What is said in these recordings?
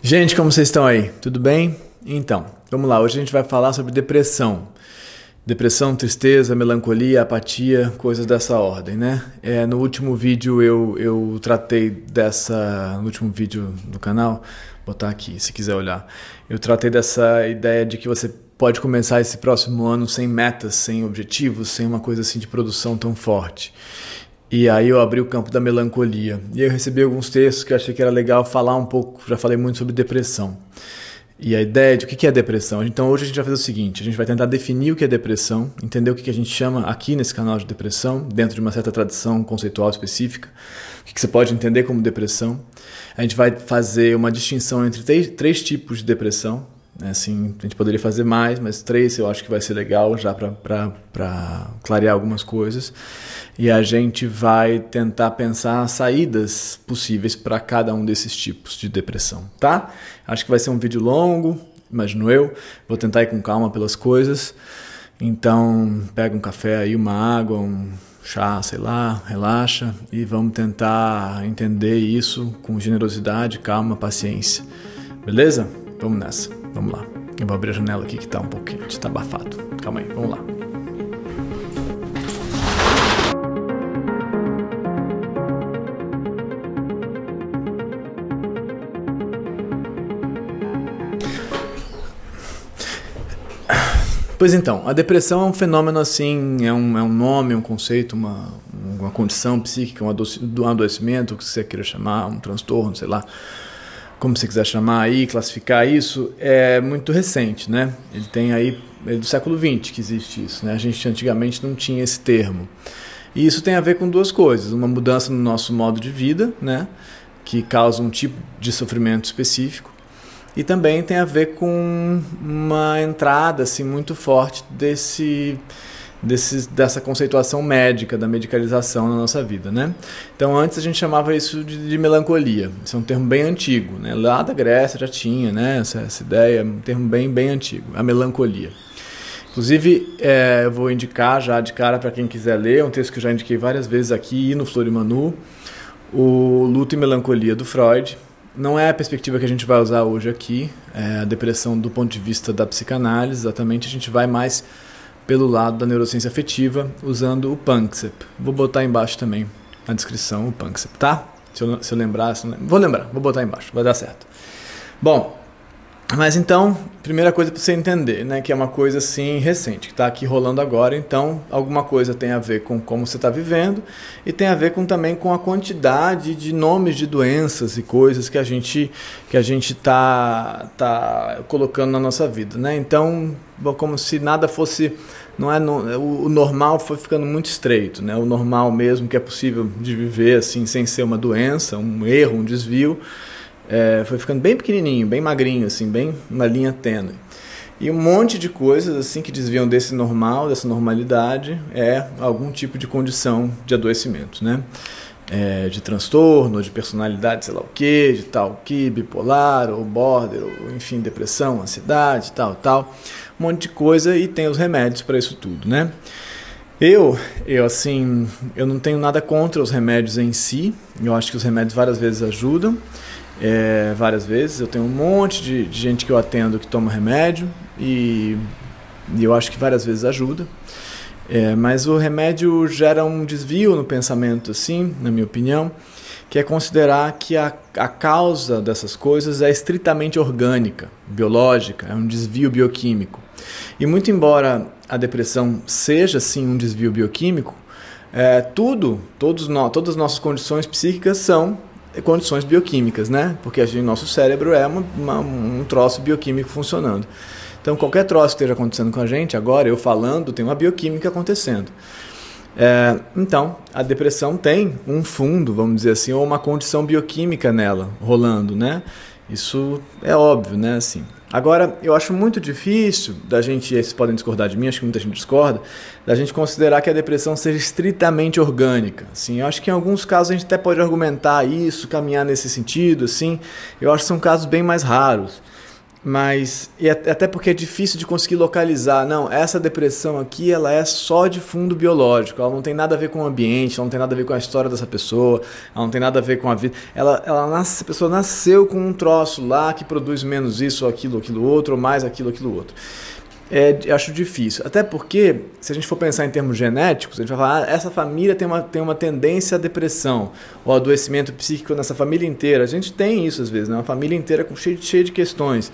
Gente, como vocês estão aí? Tudo bem? Então, vamos lá. Hoje a gente vai falar sobre depressão. Depressão, tristeza, melancolia, apatia, coisas dessa ordem, né? É, no último vídeo eu, eu tratei dessa. No último vídeo do canal, botar aqui se quiser olhar. Eu tratei dessa ideia de que você pode começar esse próximo ano sem metas, sem objetivos, sem uma coisa assim de produção tão forte. E aí eu abri o campo da melancolia. E eu recebi alguns textos que eu achei que era legal falar um pouco, já falei muito sobre depressão. E a ideia de o que é depressão. Então hoje a gente vai fazer o seguinte: a gente vai tentar definir o que é depressão, entender o que a gente chama aqui nesse canal de depressão, dentro de uma certa tradição conceitual específica, o que você pode entender como depressão. A gente vai fazer uma distinção entre três tipos de depressão, é, assim, a gente poderia fazer mais, mas três eu acho que vai ser legal já para clarear algumas coisas. E a gente vai tentar pensar saídas possíveis para cada um desses tipos de depressão, tá? Acho que vai ser um vídeo longo, imagino eu. Vou tentar ir com calma pelas coisas. Então, pega um café aí, uma água, um chá, sei lá, relaxa e vamos tentar entender isso com generosidade, calma, paciência. Beleza? Vamos nessa. Vamos lá. Eu vou abrir a janela aqui que tá um pouco quente, tá abafado. Calma aí, vamos lá. Pois então, a depressão é um fenômeno assim, é um, é um nome, um conceito, uma, uma condição psíquica, um adoecimento, o que você queira chamar, um transtorno, sei lá como você quiser chamar aí, classificar isso, é muito recente, né? Ele tem aí é do século XX que existe isso, né? A gente antigamente não tinha esse termo. E isso tem a ver com duas coisas: uma mudança no nosso modo de vida, né? Que causa um tipo de sofrimento específico, e também tem a ver com uma entrada assim muito forte desse desse, dessa conceituação médica, da medicalização na nossa vida. Né? Então, antes a gente chamava isso de, de melancolia. Isso é um termo bem antigo. Né? Lá da Grécia já tinha né? essa, essa ideia, um termo bem, bem antigo, a melancolia. Inclusive, é, eu vou indicar já de cara para quem quiser ler, é um texto que eu já indiquei várias vezes aqui e no Florimanu, o Luto e Melancolia do Freud. Não é a perspectiva que a gente vai usar hoje aqui, é a depressão do ponto de vista da psicanálise, exatamente, a gente vai mais pelo lado da neurociência afetiva usando o Panksepp. Vou botar embaixo também na descrição o Panksepp, tá? Se eu, se eu lembrar, se eu lembrar, vou lembrar, vou botar embaixo, vai dar certo. Bom, mas então, primeira coisa para você entender, né, que é uma coisa assim recente, que está aqui rolando agora, então alguma coisa tem a ver com como você está vivendo e tem a ver com também com a quantidade de nomes de doenças e coisas que a gente que a gente tá tá colocando na nossa vida, né? Então, como se nada fosse não é o, o normal foi ficando muito estreito, né? O normal mesmo que é possível de viver assim sem ser uma doença, um erro, um desvio é, foi ficando bem pequenininho, bem magrinho, assim, bem uma linha tênue. E um monte de coisas assim que desviam desse normal, dessa normalidade, é algum tipo de condição de adoecimento, né? É, de transtorno, de personalidade, sei lá o que, de tal que, bipolar, ou border, ou enfim, depressão, ansiedade, tal, tal. Um monte de coisa e tem os remédios para isso tudo, né? Eu, eu assim, eu não tenho nada contra os remédios em si. Eu acho que os remédios várias vezes ajudam é, várias vezes. Eu tenho um monte de, de, gente que eu atendo que toma remédio e, e eu acho que várias vezes ajuda. É, mas o remédio gera um desvio no pensamento, assim, na minha opinião, que é considerar que a, a causa dessas coisas é estritamente orgânica, biológica, é um desvio bioquímico. E muito embora a depressão seja, sim, um desvio bioquímico, é, tudo, todos no, todas as nossas condições psíquicas são é condições bioquímicas, né? Porque a gente, nosso cérebro é uma, uma, um troço bioquímico funcionando. Então, qualquer troço que esteja acontecendo com a gente, agora eu falando, tem uma bioquímica acontecendo. É, então, a depressão tem um fundo, vamos dizer assim, ou uma condição bioquímica nela rolando, né? Isso é óbvio, né? Assim, Agora, eu acho muito difícil da gente, vocês podem discordar de mim, acho que muita gente discorda, da gente considerar que a depressão seja estritamente orgânica. Assim, eu acho que em alguns casos a gente até pode argumentar isso, caminhar nesse sentido, assim. Eu acho que são casos bem mais raros. Mas e até porque é difícil de conseguir localizar, não, essa depressão aqui, ela é só de fundo biológico, ela não tem nada a ver com o ambiente, ela não tem nada a ver com a história dessa pessoa, ela não tem nada a ver com a vida. Ela ela nasce, a pessoa nasceu com um troço lá que produz menos isso, aquilo, aquilo outro, ou mais aquilo, aquilo outro é, acho difícil. Até porque, se a gente for pensar em termos genéticos, a gente vai falar, ah, essa família tem uma, tem uma tendência à depressão, ou adoecimento psíquico nessa família inteira. A gente tem isso às vezes, né? Uma família inteira com cheio de questões.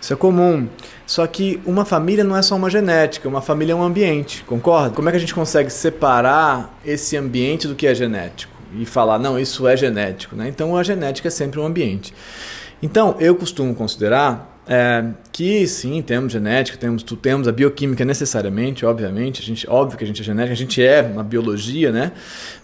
Isso é comum. Só que uma família não é só uma genética, uma família é um ambiente, concorda? Como é que a gente consegue separar esse ambiente do que é genético? E falar, não, isso é genético, né? Então a genética é sempre um ambiente. Então eu costumo considerar é, que sim, temos genética, temos, temos a bioquímica necessariamente, obviamente, a gente, óbvio que a gente é genética, a gente é uma biologia, né?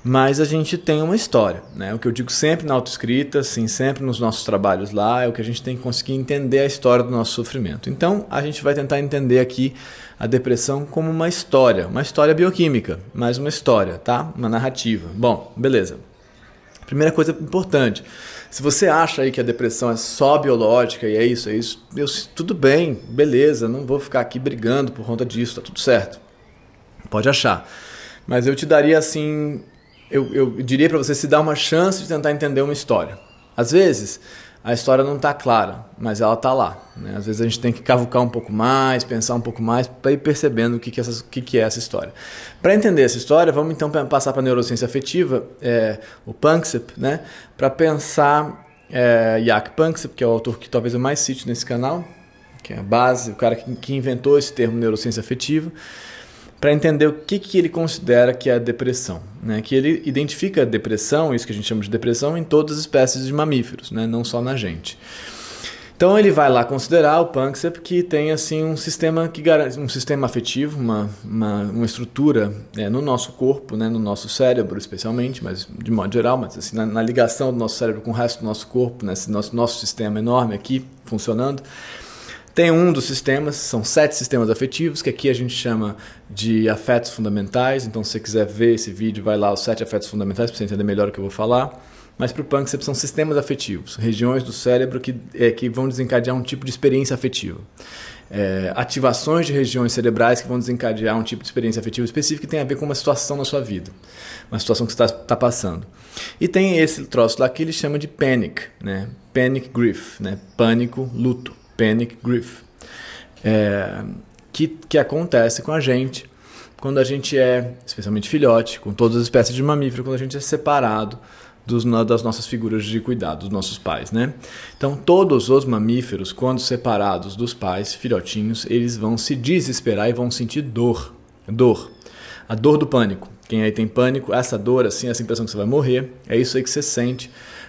Mas a gente tem uma história, né? O que eu digo sempre na autoescrita, sim, sempre nos nossos trabalhos lá, é o que a gente tem que conseguir entender a história do nosso sofrimento. Então, a gente vai tentar entender aqui a depressão como uma história, uma história bioquímica, mais uma história, tá? Uma narrativa. Bom, beleza. Primeira coisa importante, se você acha aí que a depressão é só biológica e é isso, é isso, eu, tudo bem, beleza, não vou ficar aqui brigando por conta disso, tá tudo certo. Pode achar. Mas eu te daria assim, eu, eu diria para você se dar uma chance de tentar entender uma história. Às vezes, a história não está clara, mas ela está lá. Né? Às vezes a gente tem que cavucar um pouco mais, pensar um pouco mais, para ir percebendo o que, que, essas, que, que é essa história. Para entender essa história, vamos então passar para a neurociência afetiva, é, o Panksepp, né? para pensar é, Jack Panksepp, que é o autor que talvez eu mais cite nesse canal, que é a base, o cara que, que inventou esse termo neurociência afetiva para entender o que, que ele considera que é a depressão. Né? Que ele identifica a depressão, isso que a gente chama de depressão, em todas as espécies de mamíferos, né? não só na gente. Então ele vai lá considerar o Panksepp que tem assim um sistema que garante um sistema afetivo, uma, uma, uma estrutura é, no nosso corpo, né, no nosso cérebro especialmente, mas de modo geral, mas assim na, na ligação do nosso cérebro com o resto do nosso corpo, né, esse nosso nosso sistema enorme aqui funcionando tem um dos sistemas, são sete sistemas afetivos, que aqui a gente chama de afetos fundamentais. Então, se você quiser ver esse vídeo, vai lá, os sete afetos fundamentais, para você entender melhor o que eu vou falar. Mas para o Panksepp são sistemas afetivos, regiões do cérebro que, é, que vão desencadear um tipo de experiência afetiva. É, ativações de regiões cerebrais que vão desencadear um tipo de experiência afetiva específica que tem a ver com uma situação na sua vida, uma situação que você está tá passando. E tem esse troço lá que ele chama de panic, né? panic grief, né? pânico, luto panic grief, é, que, que acontece com a gente quando a gente é, especialmente filhote, com todas as espécies de mamífero, quando a gente é separado dos, das nossas figuras de cuidado, dos nossos pais, né? Então, todos os mamíferos, quando separados dos pais, filhotinhos, eles vão se desesperar e vão sentir dor. Dor. A dor do pânico. Quem aí tem pânico, essa dor, assim, essa impressão que você vai morrer, é isso aí que você sente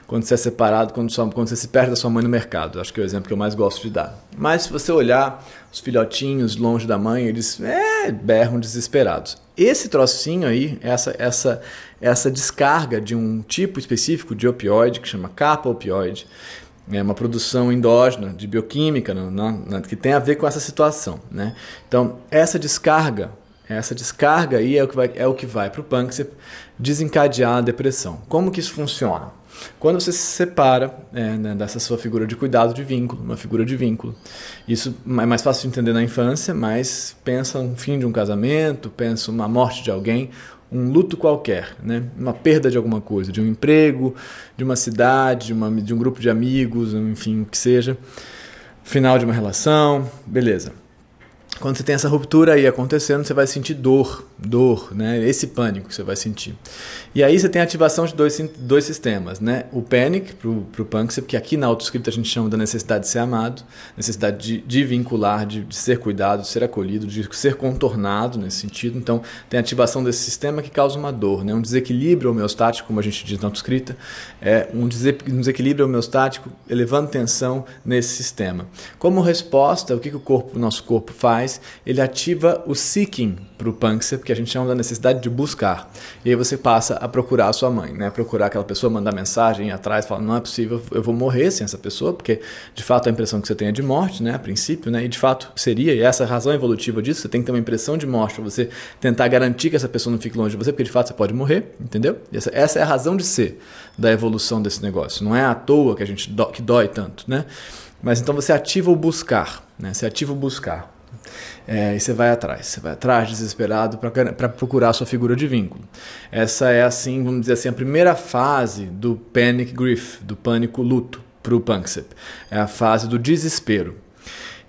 quando você é separado, quando, sua, quando, você se perde da sua mãe no mercado. Acho que é o exemplo que eu mais gosto de dar. Mas se você olhar os filhotinhos longe da mãe, eles é, berram desesperados. Esse trocinho aí, essa, essa, essa descarga de um tipo específico de opioide, que chama capa opioide, é uma produção endógena de bioquímica no, no, no, que tem a ver com essa situação. Né? Então, essa descarga essa descarga aí é o que vai, é o que vai para o pâncreas desencadear a depressão. Como que isso funciona? Quando você se separa é, né, dessa sua figura de cuidado de vínculo, uma figura de vínculo, isso é mais fácil de entender na infância, mas pensa um fim de um casamento, pensa uma morte de alguém, um luto qualquer, né? uma perda de alguma coisa, de um emprego, de uma cidade, de, uma, de um grupo de amigos, enfim, o que seja, final de uma relação, beleza. Quando você tem essa ruptura aí acontecendo, você vai sentir dor, dor, né? Esse pânico que você vai sentir. E aí você tem a ativação de dois, dois sistemas, né? O panic para o pâncreas, que aqui na autoscript a gente chama da necessidade de ser amado, necessidade de, de vincular, de, de, ser cuidado, de ser acolhido, de ser contornado nesse sentido. Então tem a ativação desse sistema que causa uma dor, né? Um desequilíbrio homeostático, como a gente diz na autoscrita, é um desequilíbrio homeostático elevando tensão nesse sistema. Como resposta, o que, que o corpo, o nosso corpo faz? Ele ativa o seeking para o pâncreas que a gente chama da necessidade de buscar. E aí você passa a procurar a sua mãe, né? Procurar aquela pessoa, mandar mensagem ir atrás, falar, não é possível, eu vou morrer sem essa pessoa, porque de fato a impressão que você tem é de morte, né? A princípio, né? E de fato seria, e essa é razão evolutiva disso, você tem que ter uma impressão de morte pra você tentar garantir que essa pessoa não fique longe de você, porque de fato você pode morrer, entendeu? Essa, essa é a razão de ser da evolução desse negócio. Não é à toa que a gente do, que dói tanto, né? Mas então você ativa o buscar, né? Você ativa o buscar. É, e você vai atrás, você vai atrás desesperado para procurar a sua figura de vínculo. Essa é assim, vamos dizer assim, a primeira fase do panic grief, do pânico luto para o Panksepp. É a fase do desespero.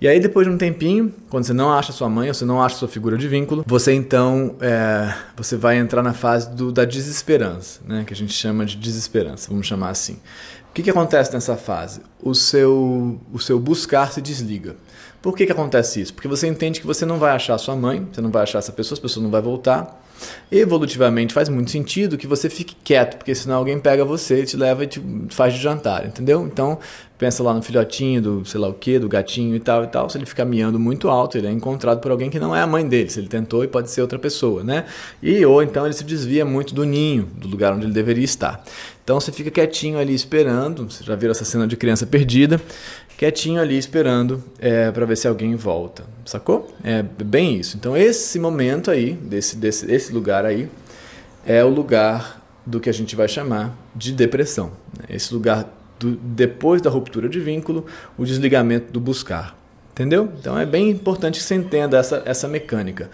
E aí, depois de um tempinho, quando você não acha sua mãe ou você não acha sua figura de vínculo, você então é, você vai entrar na fase do, da desesperança, né? que a gente chama de desesperança, vamos chamar assim. O que, que acontece nessa fase? O seu, o seu buscar se desliga. Por que, que acontece isso? Porque você entende que você não vai achar sua mãe, você não vai achar essa pessoa, essa pessoa não vai voltar. Evolutivamente faz muito sentido que você fique quieto, porque senão alguém pega você, te leva e te faz de jantar, entendeu? Então, pensa lá no filhotinho do sei lá o que, do gatinho e tal e tal. Se ele ficar miando muito alto, ele é encontrado por alguém que não é a mãe dele, se ele tentou e pode ser outra pessoa, né? E ou então ele se desvia muito do ninho, do lugar onde ele deveria estar. Então você fica quietinho ali esperando, você já viu essa cena de criança perdida, quietinho ali esperando é, para ver se alguém volta, sacou? É bem isso. Então esse momento aí, desse, desse esse lugar aí, é o lugar do que a gente vai chamar de depressão. Né? Esse lugar do, depois da ruptura de vínculo, o desligamento do buscar. Entendeu? Então é bem importante que você entenda essa, essa mecânica.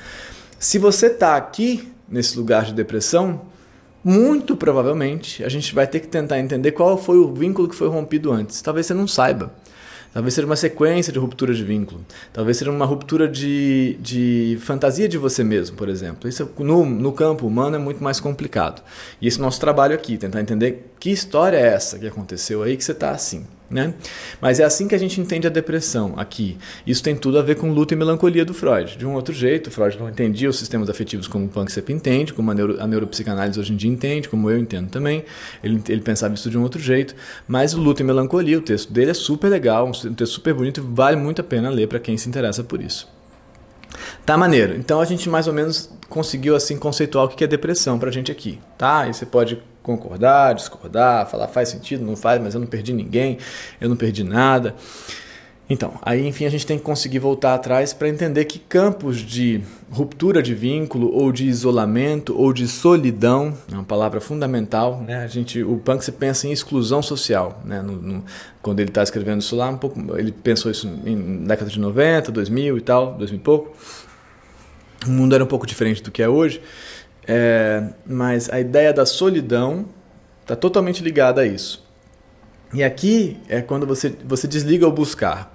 Se você está aqui nesse lugar de depressão, muito provavelmente a gente vai ter que tentar entender qual foi o vínculo que foi rompido antes. Talvez você não saiba. Talvez seja uma sequência de ruptura de vínculo. Talvez seja uma ruptura de, de fantasia de você mesmo, por exemplo. Isso no, no campo humano é muito mais complicado. E esse nosso trabalho aqui, tentar entender que história é essa que aconteceu aí que você está assim. Né? Mas é assim que a gente entende a depressão aqui. Isso tem tudo a ver com luta e melancolia do Freud. De um outro jeito, Freud não entendia os sistemas afetivos como o Panksepp entende, como a, neuro, a neuropsicanálise hoje em dia entende, como eu entendo também. Ele, ele pensava isso de um outro jeito. Mas o Luta e Melancolia, o texto dele é super legal, um texto super bonito e vale muito a pena ler para quem se interessa por isso. Tá maneiro. Então a gente mais ou menos conseguiu assim conceituar o que é depressão pra gente aqui, tá? E você pode concordar, discordar, falar faz sentido, não faz, mas eu não perdi ninguém, eu não perdi nada. Então, aí enfim a gente tem que conseguir voltar atrás para entender que campos de ruptura de vínculo ou de isolamento ou de solidão é uma palavra fundamental, né? A gente, o punk se pensa em exclusão social, né? No, no, quando ele está escrevendo isso lá, um pouco, ele pensou isso em década de 90, 2000 e tal, 2000 e pouco. O mundo era um pouco diferente do que é hoje, é, mas a ideia da solidão está totalmente ligada a isso. E aqui é quando você, você desliga o buscar.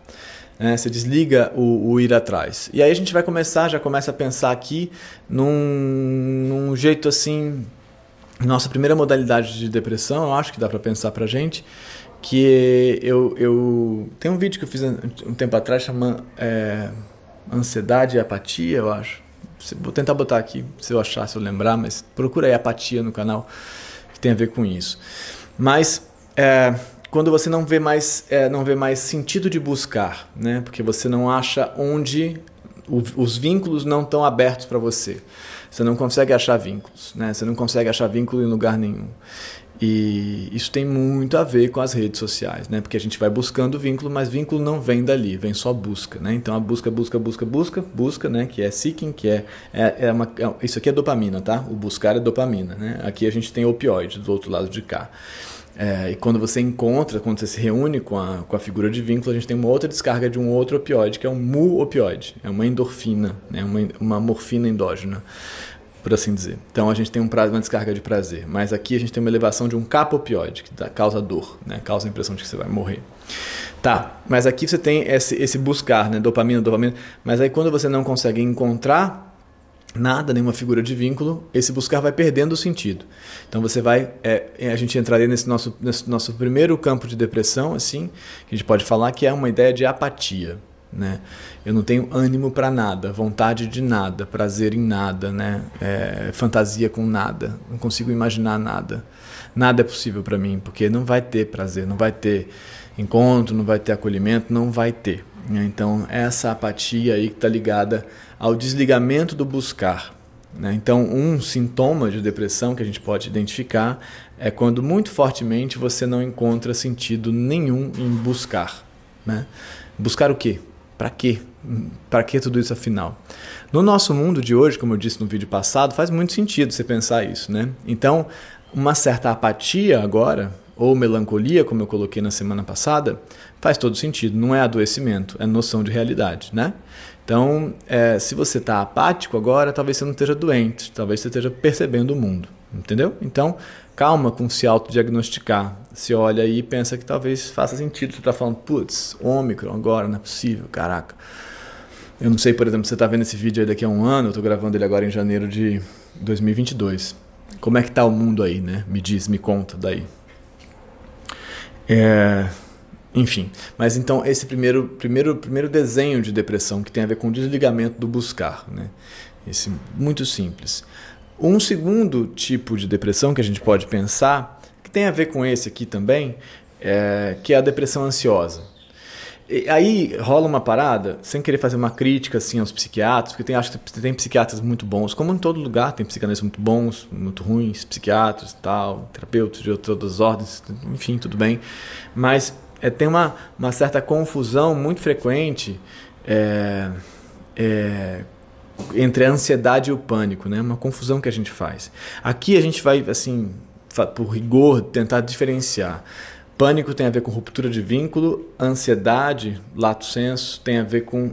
Né? Você desliga o, o, ir atrás. E aí a gente vai começar, já começa a pensar aqui num, num jeito assim. Nossa primeira modalidade de depressão, eu acho que dá para pensar pra gente, que eu, eu. Tem um vídeo que eu fiz um tempo atrás chamando é, Ansiedade e Apatia, eu acho. Vou tentar botar aqui, se eu achar, se eu lembrar, mas procura aí apatia no canal, que tem a ver com isso. Mas. É, quando você não vê mais, é, não vê mais sentido de buscar, né? Porque você não acha onde o, os vínculos não estão abertos para você. Você não consegue achar vínculos, né? Você não consegue achar vínculo em lugar nenhum. E isso tem muito a ver com as redes sociais, né? Porque a gente vai buscando vínculo, mas vínculo não vem dali, vem só busca, né? Então a busca, busca, busca, busca, busca, né? Que é seeking, que é, é, é uma, é, isso aqui é dopamina, tá? O buscar é dopamina, né? Aqui a gente tem opioide do outro lado de cá. É, e quando você encontra, quando você se reúne com a, com a figura de vínculo, a gente tem uma outra descarga de um outro opioide, que é um mu-opioide, é uma endorfina, né? uma, uma morfina endógena, por assim dizer. Então a gente tem um uma descarga de prazer, mas aqui a gente tem uma elevação de um capopioide, que dá, causa dor, né? causa a impressão de que você vai morrer. Tá, mas aqui você tem esse, esse buscar, né? dopamina, dopamina, mas aí quando você não consegue encontrar nada, nenhuma figura de vínculo, esse buscar vai perdendo o sentido. Então você vai, é, é, a gente entraria nesse nosso, nesse nosso primeiro campo de depressão, assim, que a gente pode falar que é uma ideia de apatia. Né? Eu não tenho ânimo para nada, vontade de nada, prazer em nada, né? É, fantasia com nada, não consigo imaginar nada. Nada é possível para mim, porque não vai ter prazer, não vai ter encontro, não vai ter acolhimento, não vai ter. Né? Então, é essa apatia aí que está ligada ao desligamento do buscar. Né? Então, um sintoma de depressão que a gente pode identificar é quando muito fortemente você não encontra sentido nenhum em buscar. Né? Buscar o quê? Para quê? Para que tudo isso afinal? No nosso mundo de hoje, como eu disse no vídeo passado, faz muito sentido você pensar isso, né? Então, uma certa apatia agora, ou melancolia, como eu coloquei na semana passada, faz todo sentido, não é adoecimento, é noção de realidade, né? Então, é, se você está apático agora, talvez você não esteja doente, talvez você esteja percebendo o mundo, entendeu? Então, calma com se autodiagnosticar. Se olha aí e pensa que talvez faça sentido. Você estar tá falando, putz, Ômicron agora, não é possível, caraca. Eu não sei, por exemplo, você está vendo esse vídeo aí daqui a um ano, eu estou gravando ele agora em janeiro de 2022. Como é que está o mundo aí, né? Me diz, me conta daí. É, enfim, mas então esse primeiro, primeiro, primeiro desenho de depressão que tem a ver com o desligamento do buscar, né? Esse muito simples. Um segundo tipo de depressão que a gente pode pensar, que tem a ver com esse aqui também, é, que é a depressão ansiosa. E aí rola uma parada, sem querer fazer uma crítica assim aos psiquiatras, porque tem, acho que tem psiquiatras muito bons, como em todo lugar tem psicanalistas muito bons, muito ruins, psiquiatras e tal, terapeutas de outras ordens, enfim, tudo bem. Mas é, tem uma, uma certa confusão muito frequente é, é, entre a ansiedade e o pânico, né? Uma confusão que a gente faz. Aqui a gente vai, assim, por rigor, tentar diferenciar. Pânico tem a ver com ruptura de vínculo, ansiedade, lato senso, tem a ver com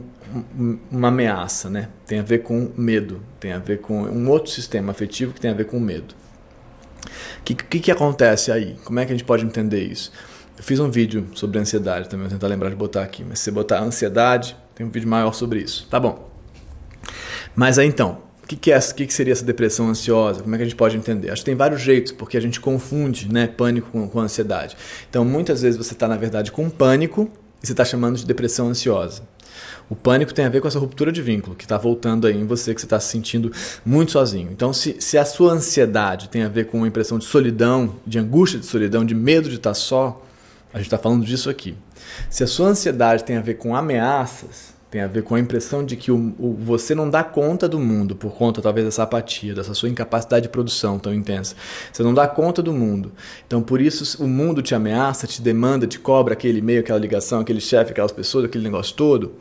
uma ameaça, né? Tem a ver com medo, tem a ver com um outro sistema afetivo que tem a ver com medo. O que, que, que acontece aí? Como é que a gente pode entender isso? Eu fiz um vídeo sobre ansiedade também, vou tentar lembrar de botar aqui. Mas se você botar ansiedade, tem um vídeo maior sobre isso. Tá bom. Mas aí então, o que, que, é, que, que seria essa depressão ansiosa? Como é que a gente pode entender? Acho que tem vários jeitos, porque a gente confunde né, pânico com, com ansiedade. Então, muitas vezes você está, na verdade, com pânico e você está chamando de depressão ansiosa. O pânico tem a ver com essa ruptura de vínculo que está voltando aí em você, que você está se sentindo muito sozinho. Então, se, se a sua ansiedade tem a ver com uma impressão de solidão, de angústia de solidão, de medo de estar tá só, a gente está falando disso aqui. Se a sua ansiedade tem a ver com ameaças, tem a ver com a impressão de que o, o, você não dá conta do mundo por conta talvez dessa apatia, dessa sua incapacidade de produção tão intensa. Você não dá conta do mundo. Então, por isso, o mundo te ameaça, te demanda, te cobra aquele e-mail, aquela ligação, aquele chefe, aquelas pessoas, aquele negócio todo.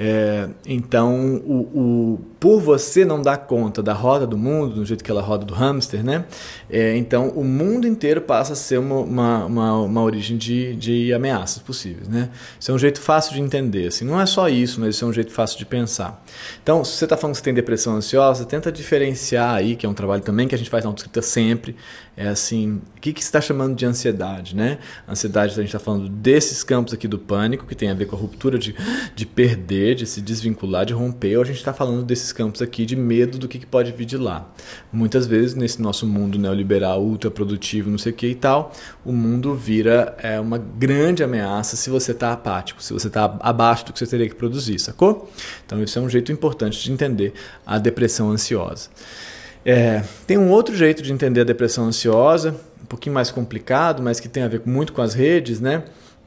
É, então, o, o, por você não dar conta da roda do mundo, do jeito que ela roda do hamster, né? É, então, o mundo inteiro passa a ser uma, uma, uma, uma, origem de, de ameaças possíveis, né? Isso é um jeito fácil de entender. Assim. Não é só isso, mas isso é um jeito fácil de pensar. Então, se você está falando que você tem depressão ansiosa, tenta diferenciar aí, que é um trabalho também que a gente faz na autoscrita sempre, é assim, o que, que você está chamando de ansiedade, né? Ansiedade, a gente está falando desses campos aqui do pânico, que tem a ver com a ruptura de, de perder, romper, de se desvincular, de romper, ou a gente está falando desses campos aqui de medo do que, que pode vir de lá. Muitas vezes, nesse nosso mundo neoliberal, ultraprodutivo, não sei o que e tal, o mundo vira é, uma grande ameaça se você está apático, se você está abaixo do que você teria que produzir, sacou? Então, isso é um jeito importante de entender a depressão ansiosa. É, tem um outro jeito de entender a depressão ansiosa, um pouquinho mais complicado, mas que tem a ver muito com as redes, né?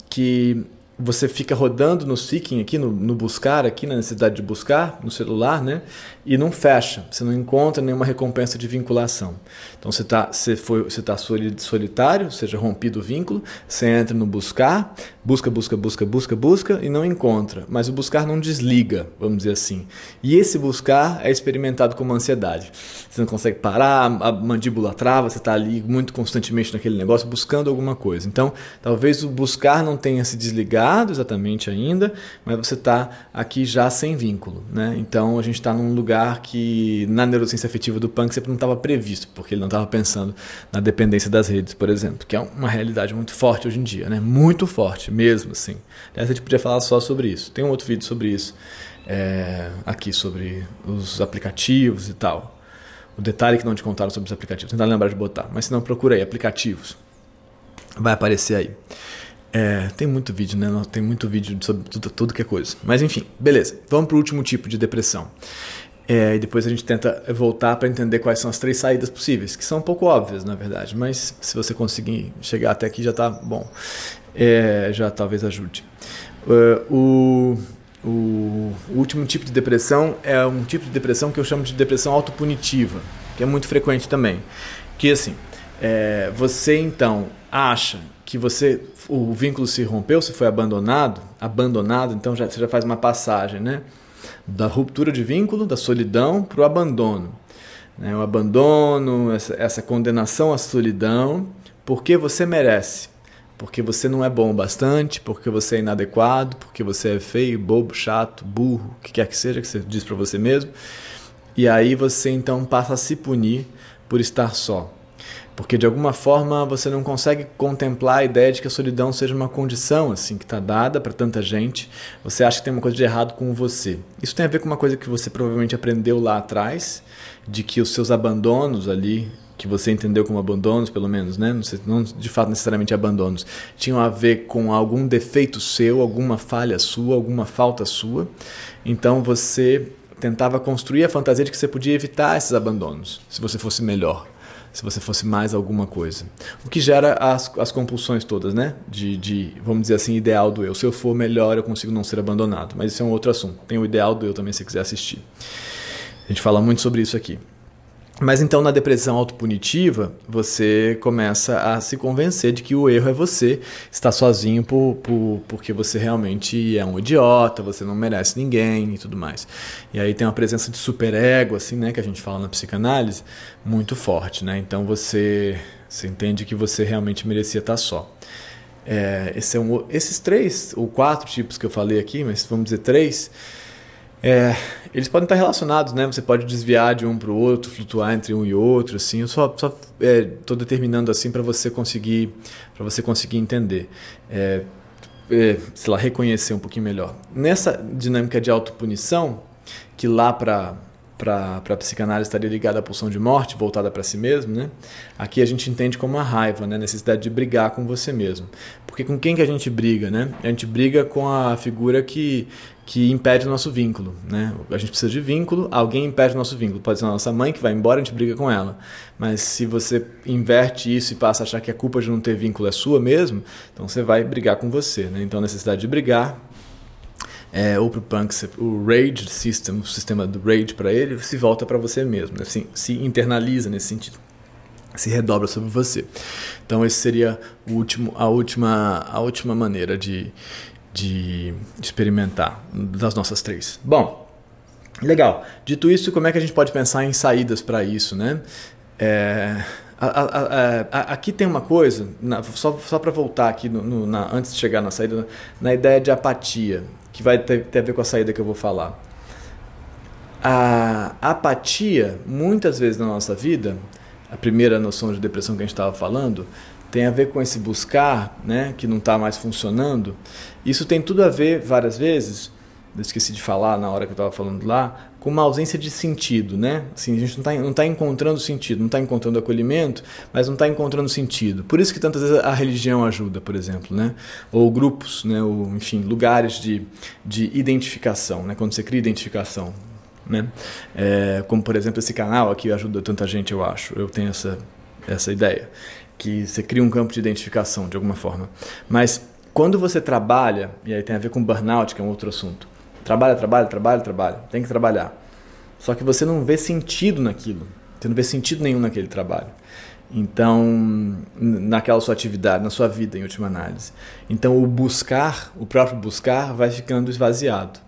Que você fica rodando no seeking aqui, no, no buscar aqui, na necessidade de buscar, no celular, né? e não fecha, você não encontra nenhuma recompensa de vinculação. Então você está você foi, você tá solitário, ou seja, rompido o vínculo, você entra no buscar, busca, busca, busca, busca, busca e não encontra. Mas o buscar não desliga, vamos dizer assim. E esse buscar é experimentado como ansiedade. Você não consegue parar, a mandíbula trava, você está ali muito constantemente naquele negócio buscando alguma coisa. Então talvez o buscar não tenha se desligado exatamente ainda, mas você está aqui já sem vínculo. Né? Então a gente está num lugar lugar que na neurociência afetiva do punk sempre não estava previsto, porque ele não estava pensando na dependência das redes, por exemplo, que é uma realidade muito forte hoje em dia, né? Muito forte mesmo, assim. Aliás, a gente podia falar só sobre isso. Tem um outro vídeo sobre isso é, aqui, sobre os aplicativos e tal. O detalhe que não te contaram sobre os aplicativos. Tentar lembrar de botar, mas se não, procura aí, aplicativos. Vai aparecer aí. É, tem muito vídeo, né? Tem muito vídeo sobre tudo, tudo que é coisa. Mas enfim, beleza. Vamos para o último tipo de depressão. É, e depois a gente tenta voltar para entender quais são as três saídas possíveis, que são um pouco óbvias, na verdade, mas se você conseguir chegar até aqui já está bom. É, já talvez ajude. Uh, o, o, último tipo de depressão é um tipo de depressão que eu chamo de depressão autopunitiva, que é muito frequente também. Que assim, é, você então acha que você o vínculo se rompeu, se foi abandonado, abandonado, então já, você já faz uma passagem, né? da ruptura de vínculo, da solidão para o abandono. Né? O abandono, essa, essa condenação à solidão, porque você merece, porque você não é bom o bastante, porque você é inadequado, porque você é feio, bobo, chato, burro, o que quer que seja que você diz para você mesmo. E aí você então passa a se punir por estar só. Porque de alguma forma você não consegue contemplar a ideia de que a solidão seja uma condição assim que está dada para tanta gente. Você acha que tem uma coisa de errado com você. Isso tem a ver com uma coisa que você provavelmente aprendeu lá atrás, de que os seus abandonos ali que você entendeu como abandonos, pelo menos, né? Não, não de fato necessariamente abandonos, tinham a ver com algum defeito seu, alguma falha sua, alguma falta sua. Então você tentava construir a fantasia de que você podia evitar esses abandonos, se você fosse melhor se você fosse mais alguma coisa. O que gera as, as compulsões todas, né? De, de, vamos dizer assim, ideal do eu. Se eu for melhor, eu consigo não ser abandonado. Mas isso é um outro assunto. Tem o ideal do eu também, se você quiser assistir. A gente fala muito sobre isso aqui. Mas então, na depressão autopunitiva, você começa a se convencer de que o erro é você, está sozinho por, por, porque você realmente é um idiota, você não merece ninguém e tudo mais. E aí tem uma presença de superego, assim, né, que a gente fala na psicanálise, muito forte, né? Então você, você entende que você realmente merecia estar só. É, esse é um, esses três ou quatro tipos que eu falei aqui, mas vamos dizer três é, eles podem estar relacionados, né? Você pode desviar de um para o outro, flutuar entre um e outro, assim. Eu só estou é, determinando assim para você conseguir para você conseguir entender, é, é, sei lá, reconhecer um pouquinho melhor. Nessa dinâmica de autopunição, que lá para para a psicanálise estaria ligada à pulsão de morte, voltada para si mesmo, né? Aqui a gente entende como a raiva, né? A necessidade de brigar com você mesmo. Porque com quem que a gente briga, né? A gente briga com a figura que, que impede o nosso vínculo, né? A gente precisa de vínculo, alguém impede o nosso vínculo. Pode ser a nossa mãe que vai embora, a gente briga com ela. Mas se você inverte isso e passa a achar que a culpa de não ter vínculo é sua mesmo, então você vai brigar com você, né? Então a necessidade de brigar é, ou para o punk, o rage system, o sistema do rage para ele, se volta para você mesmo, né? assim, se internaliza nesse sentido, se redobra sobre você. Então esse seria o último, a última, a última maneira de, de experimentar, das nossas três. Bom, legal. Dito isso, como é que a gente pode pensar em saídas para isso, né? É, a, a, a, aqui tem uma coisa, na, só, só para voltar aqui, no, no, na, antes de chegar na saída, na ideia de apatia, que vai ter, ter a ver com a saída que eu vou falar. A apatia, muitas vezes na nossa vida, a primeira noção de depressão que a gente estava falando, tem a ver com esse buscar, né, que não está mais funcionando. Isso tem tudo a ver, várias vezes, eu esqueci de falar na hora que eu estava falando lá, com uma ausência de sentido, né? Assim, a gente não está não tá encontrando sentido, não está encontrando acolhimento, mas não está encontrando sentido. Por isso que tantas vezes a religião ajuda, por exemplo, né? Ou grupos, né? Ou, enfim, lugares de, de identificação, né? Quando você cria identificação, né? É, como, por exemplo, esse canal aqui ajuda tanta gente, eu acho. Eu tenho essa, essa ideia que você cria um campo de identificação de alguma forma. Mas quando você trabalha, e aí tem a ver com burnout, que é um outro assunto. Trabalha, trabalha, trabalha, trabalha. Tem que trabalhar. Só que você não vê sentido naquilo. Você não vê sentido nenhum naquele trabalho. Então, naquela sua atividade, na sua vida, em última análise. Então, o buscar, o próprio buscar, vai ficando esvaziado.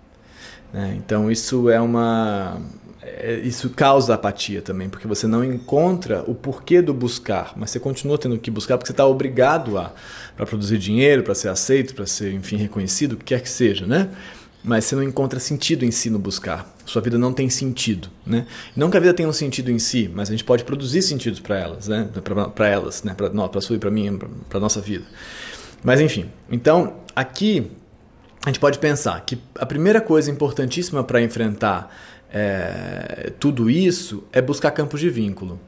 Né? Então, isso é uma é, isso causa apatia também, porque você não encontra o porquê do buscar, mas você continua tendo que buscar porque você está obrigado a para produzir dinheiro, para ser aceito, para ser, enfim, reconhecido, o que quer que seja, né? Mas você não encontra sentido em si no buscar. Sua vida não tem sentido, né? Não que a vida tenha um sentido em si, mas a gente pode produzir sentidos para elas, né? Para elas, né? Para sua e para mim, para nossa vida. Mas enfim, então aqui a gente pode pensar que a primeira coisa importantíssima para enfrentar é, tudo isso é buscar campos de vínculo.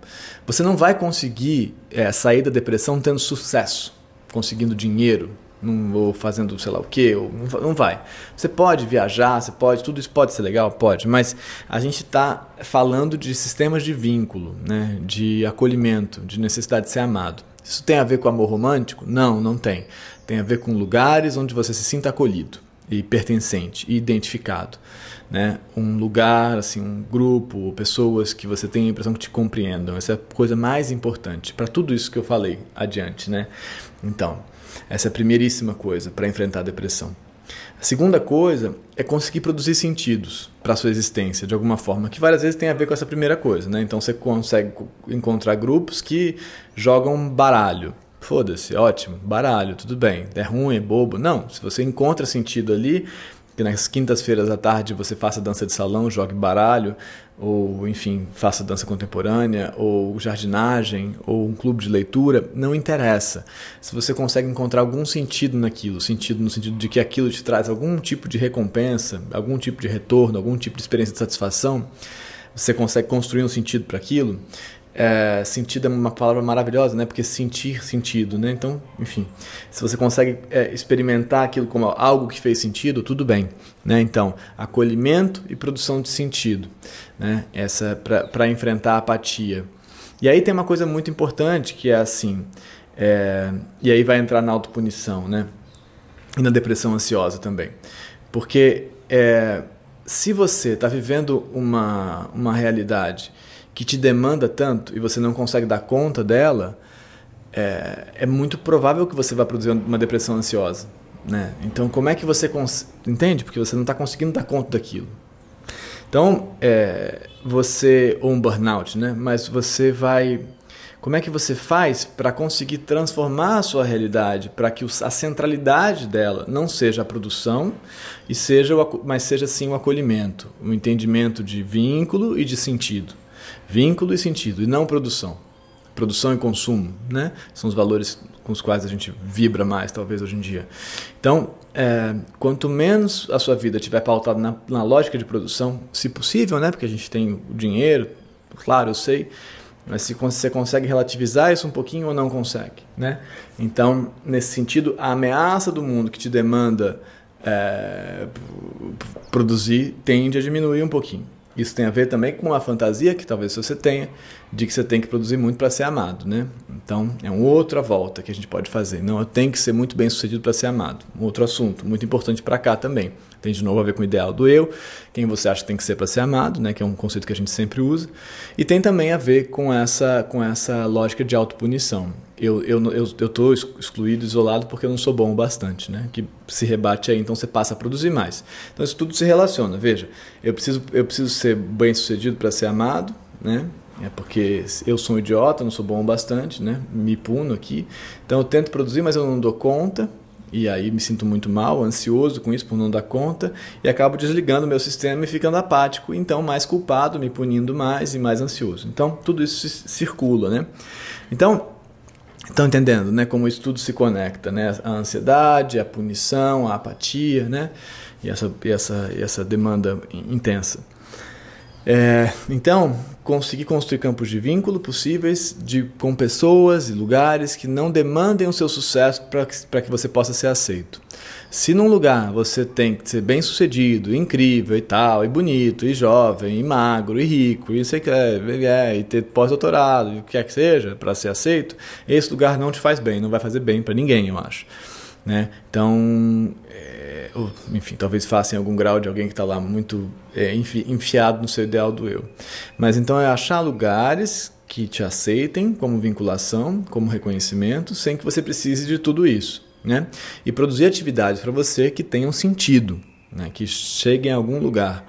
Você não vai conseguir é, sair da depressão tendo sucesso, conseguindo dinheiro, não, ou fazendo sei lá o que, não vai. Você pode viajar, você pode, tudo isso pode ser legal, pode, mas a gente está falando de sistemas de vínculo, né? de acolhimento, de necessidade de ser amado. Isso tem a ver com amor romântico? Não, não tem. Tem a ver com lugares onde você se sinta acolhido e pertencente, identificado, né? Um lugar, assim, um grupo, pessoas que você tem a impressão que te compreendam. Essa é a coisa mais importante para tudo isso que eu falei adiante, né? Então, essa é a primeiríssima coisa para enfrentar a depressão. A segunda coisa é conseguir produzir sentidos para a sua existência de alguma forma, que várias vezes tem a ver com essa primeira coisa, né? Então você consegue encontrar grupos que jogam baralho, foda-se, ótimo, baralho, tudo bem, é ruim, é bobo. Não, se você encontra sentido ali, que nas quintas-feiras à tarde você faça dança de salão, jogue baralho, ou enfim, faça dança contemporânea, ou jardinagem, ou um clube de leitura, não interessa. Se você consegue encontrar algum sentido naquilo, sentido no sentido de que aquilo te traz algum tipo de recompensa, algum tipo de retorno, algum tipo de experiência de satisfação, você consegue construir um sentido para aquilo, é, sentido é uma palavra maravilhosa, né? Porque sentir sentido, né? Então, enfim, se você consegue é, experimentar aquilo como algo que fez sentido, tudo bem, né? Então, acolhimento e produção de sentido, né? Essa é para enfrentar a apatia. E aí tem uma coisa muito importante que é assim, é, e aí vai entrar na autopunição, né? E na depressão ansiosa também, porque é, se você está vivendo uma, uma realidade que te demanda tanto e você não consegue dar conta dela, é, é muito provável que você vá produzir uma depressão ansiosa. Né? Então, como é que você. Entende? Porque você não está conseguindo dar conta daquilo. Então, é, você. Ou um burnout, né? Mas você vai. Como é que você faz para conseguir transformar a sua realidade para que a centralidade dela não seja a produção, e seja o, mas seja sim o acolhimento, o entendimento de vínculo e de sentido? Vínculo e sentido, e não produção. Produção e consumo, né? São os valores com os quais a gente vibra mais, talvez, hoje em dia. Então, é, quanto menos a sua vida estiver pautada na, na, lógica de produção, se possível, né? Porque a gente tem o dinheiro, claro, eu sei, mas se você consegue relativizar isso um pouquinho ou não consegue, né? Então, nesse sentido, a ameaça do mundo que te demanda é, produzir tende a diminuir um pouquinho. Isso tem a ver também com a fantasia que talvez você tenha, de que você tem que produzir muito para ser amado, né? Então é uma outra volta que a gente pode fazer. Não, eu tenho que ser muito bem sucedido para ser amado. Um outro assunto muito importante para cá também. Tem de novo a ver com o ideal do eu, quem você acha que tem que ser para ser amado, né? Que é um conceito que a gente sempre usa. E tem também a ver com essa com essa lógica de autopunição. Eu eu eu estou excluído, isolado porque eu não sou bom o bastante, né? Que se rebate aí, então você passa a produzir mais. Então isso tudo se relaciona. Veja, eu preciso eu preciso ser bem sucedido para ser amado, né? É porque eu sou um idiota, não sou bom o bastante, né? Me puno aqui. Então eu tento produzir, mas eu não dou conta. E aí me sinto muito mal, ansioso com isso por não dar conta, e acabo desligando meu sistema e ficando apático, então mais culpado, me punindo mais e mais ansioso. Então tudo isso circula, né? Então, estão entendendo, né, como isso tudo se conecta, né? A ansiedade, a punição, a apatia, né? E essa e essa e essa demanda intensa. É, então, conseguir construir campos de vínculo possíveis de, com pessoas e lugares que não demandem o seu sucesso para que, que você possa ser aceito. Se num lugar você tem que ser bem sucedido, incrível e tal, e bonito, e jovem, e magro, e rico, e sei que é, é, e ter pós-doutorado, e o que quer que seja, para ser aceito, esse lugar não te faz bem, não vai fazer bem para ninguém, eu acho. Né? Então, é, ou, oh, enfim, talvez faça em algum grau de alguém que está lá muito é, enfiado no seu ideal do eu. Mas então é achar lugares que te aceitem como vinculação, como reconhecimento, sem que você precise de tudo isso. Né? E produzir atividades para você que tenham sentido, né? que cheguem a algum lugar.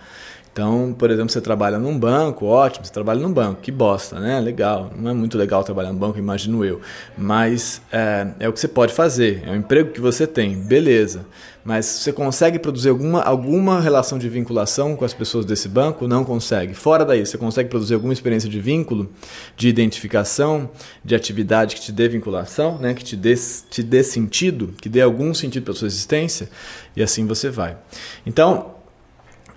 Então, por exemplo, você trabalha num banco, ótimo, você trabalha num banco, que bosta, né? Legal, não é muito legal trabalhar num banco, imagino eu. Mas é, é o que você pode fazer, é o emprego que você tem, beleza. Mas você consegue produzir alguma, alguma relação de vinculação com as pessoas desse banco? Não consegue. Fora daí, você consegue produzir alguma experiência de vínculo, de identificação, de atividade que te dê vinculação, né? que te dê, te dê sentido, que dê algum sentido para sua existência? E assim você vai. Então,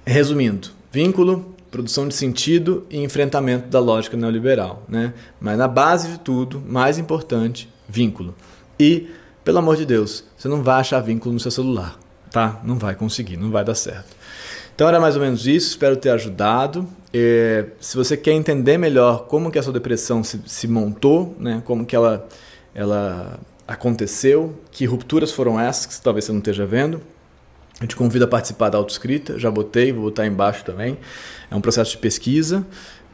resumindo Vínculo, produção de sentido e enfrentamento da lógica neoliberal. Né? Mas na base de tudo, mais importante, vínculo. E, pelo amor de Deus, você não vai achar vínculo no seu celular, tá? Não vai conseguir, não vai dar certo. Então era mais ou menos isso, espero ter ajudado. É, se você quer entender melhor como que a sua depressão se, se montou, né? como que ela, ela aconteceu, que rupturas foram essas que talvez você não esteja vendo, eu te convido a participar da autoescrita, já botei, vou botar embaixo também. É um processo de pesquisa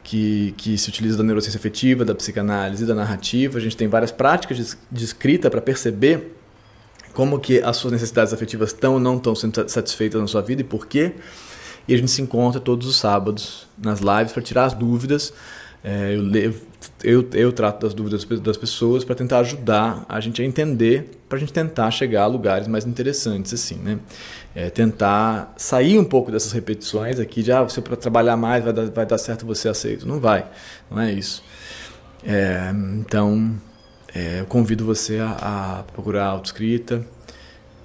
que, que, se utiliza da neurociência afetiva, da psicanálise, da narrativa. A gente tem várias práticas de, de escrita para perceber como que as suas necessidades afetivas estão ou não estão sendo satisfeitas na sua vida e por quê. E a gente se encontra todos os sábados nas lives para tirar as dúvidas é, eu, levo, eu, eu trato das dúvidas das pessoas para tentar ajudar a gente a entender, para a gente tentar chegar a lugares mais interessantes, assim, né? É, tentar sair um pouco dessas repetições aqui, de ah, você para trabalhar mais vai dar, vai dar certo, você aceita. Não vai, não é isso. É, então, é, eu convido você a, a procurar a autoescrita,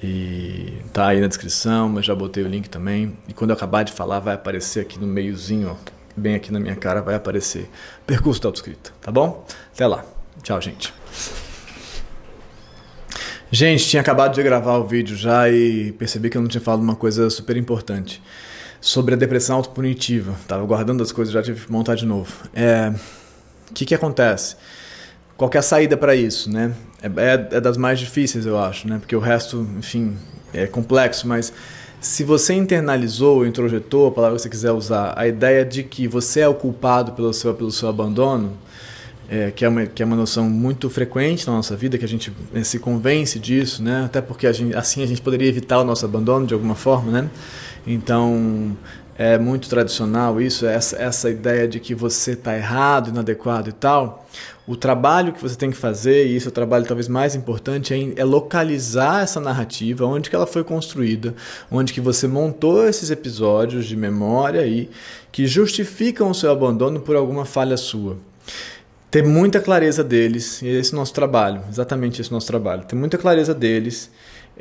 e tá aí na descrição, mas já botei o link também. E quando eu acabar de falar, vai aparecer aqui no meiozinho, ó, bem aqui na minha cara vai aparecer percurso da autoscrita tá bom? Até lá. Tchau, gente. Gente, tinha acabado de gravar o vídeo já e percebi que eu não tinha falado uma coisa super importante sobre a depressão autopunitiva. Tava guardando as coisas, já tive que montar de novo. É, o que, que acontece? Qual que é a saída para isso, né? É, é, é, das mais difíceis, eu acho, né? Porque o resto, enfim, é complexo, mas se você internalizou ou introjetou, a palavra que você quiser usar, a ideia de que você é o culpado pelo seu, pelo seu abandono, é, que, é uma, que é uma noção muito frequente na nossa vida, que a gente né, se convence disso, né? até porque a gente, assim a gente poderia evitar o nosso abandono de alguma forma. Né? Então, é muito tradicional isso, é essa, essa ideia de que você está errado, inadequado e tal. O trabalho que você tem que fazer, e isso é o trabalho talvez mais importante, é, é localizar essa narrativa, onde que ela foi construída, onde que você montou esses episódios de memória aí, que justificam o seu abandono por alguma falha sua ter muita clareza deles, e esse é o nosso trabalho, exatamente esse é o nosso trabalho, ter muita clareza deles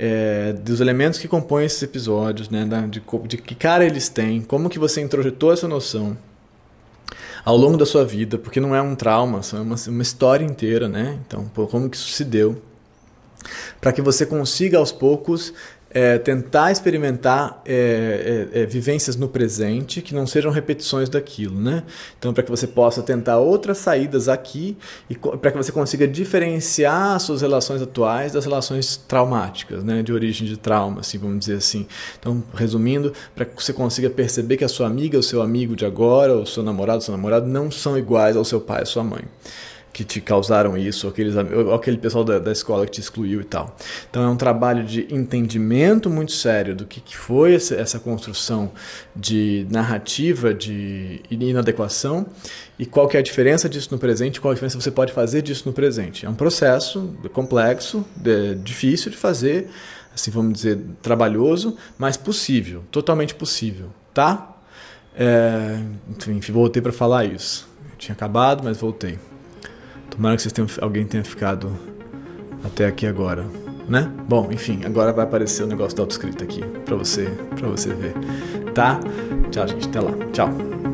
é, dos elementos que compõem esses episódios, né, da, de, de que cara eles têm, como que você introjetou essa noção ao longo da sua vida, porque não é um trauma, é uma, uma história inteira, né? Então, pô, como que isso se deu? Para que você consiga aos poucos é, tentar experimentar é, é, é, vivências no presente que não sejam repetições daquilo, né? Então, para que você possa tentar outras saídas aqui e para que você consiga diferenciar suas relações atuais das relações traumáticas, né? De origem de trauma, assim, vamos dizer assim. Então, resumindo, para que você consiga perceber que a sua amiga, o seu amigo de agora, o seu namorado, o seu namorado não são iguais ao seu pai, à sua mãe que te causaram isso, ou aqueles, ou aquele pessoal da, da escola que te excluiu e tal. Então é um trabalho de entendimento muito sério do que, que foi essa, essa construção de narrativa de inadequação e qual que é a diferença disso no presente, qual a diferença você pode fazer disso no presente. É um processo complexo, difícil de fazer, assim vamos dizer, trabalhoso, mas possível, totalmente possível, tá? É, enfim, voltei para falar isso. tinha acabado, mas voltei. Tomara que vocês tenham, alguém tenha ficado até aqui agora, né? Bom, enfim, agora vai aparecer o negócio da autoscrita aqui para você, para você ver, tá? Tchau, gente, até lá. Tchau.